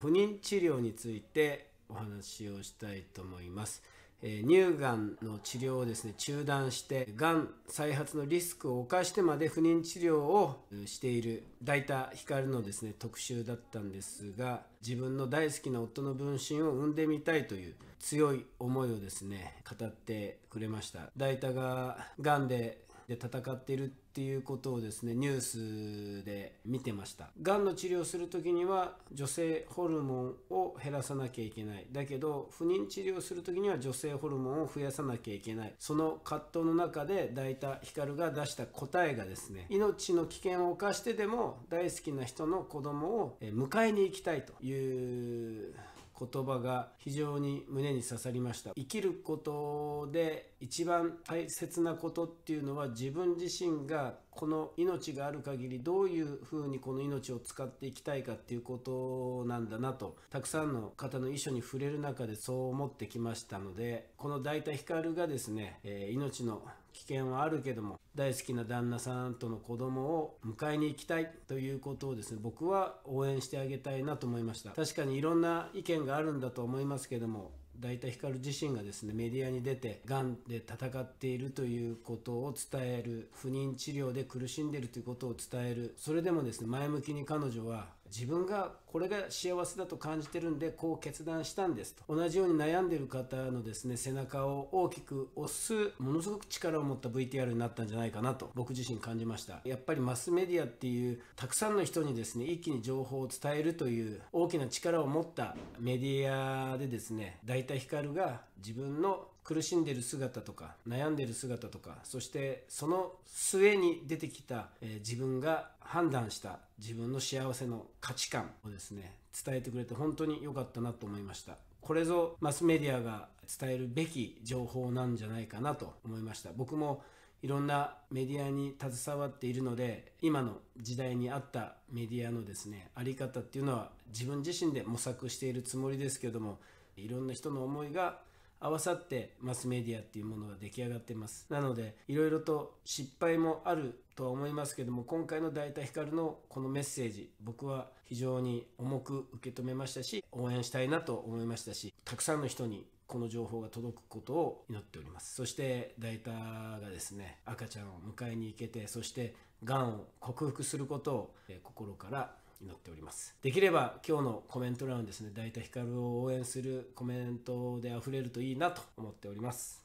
不妊治療についてお話をしたいと思います、えー、乳がんの治療をですね中断してがん再発のリスクを冒してまで不妊治療をしている大田光のですね特集だったんですが自分の大好きな夫の分身を産んでみたいという強い思いをですね語ってくれました大田ががんでで戦っているっていうことをですねニュースで見てましたがんの治療する時には女性ホルモンを減らさなきゃいけないだけど不妊治療する時には女性ホルモンを増やさなきゃいけないその葛藤の中で抱いた光が出した答えがですね命の危険を冒してでも大好きな人の子供を迎えに行きたいという言葉が非常に胸に刺さりました生きることで一番大切なことっていうのは自分自身がこの命がある限りどういうふうにこの命を使っていきたいかっていうことなんだなとたくさんの方の遺書に触れる中でそう思ってきましたのでこの大田光がですね、え命の危険はあるけども大好きな旦那さんとの子供を迎えに行きたいということをですね僕は応援してあげたいなと思いました確かにいろんな意見があるんだと思いますけども大体光自身がですねメディアに出てがんで戦っているということを伝える不妊治療で苦しんでいるということを伝えるそれでもですね前向きに彼女は自分がこれが幸せだと感じてるんでこう決断したんですと同じように悩んでる方のですね背中を大きく押すものすごく力を持った VTR になったんじゃないかなと僕自身感じましたやっぱりマスメディアっていうたくさんの人にですね一気に情報を伝えるという大きな力を持ったメディアでですね大体光が自分の苦しんでる姿とか悩んでる姿とかそしてその末に出てきた、え自分が判断した自分の幸せの価値観をですね伝えてくれて本当に良かったなと思いましたこれぞマスメディアが伝えるべき情報なんじゃないかなと思いました僕もいろんなメディアに携わっているので今の時代に合ったメディアのですねあり方っていうのは自分自身で模索しているつもりですけどもいろんな人の思いが合わさってマスメディアっていうものが出来上がってますなのでいろいろと失敗もあるとは思いますけども今回の大かるのこのメッセージ僕は非常に重く受け止めましたし応援したいなと思いましたしたくさんの人にこの情報が届くことを祈っておりますそして大田がですね赤ちゃんを迎えに行けてそしてがんを克服することを心から祈っておりますできれば今日のコメント欄ですね大田光を応援するコメントであふれるといいなと思っております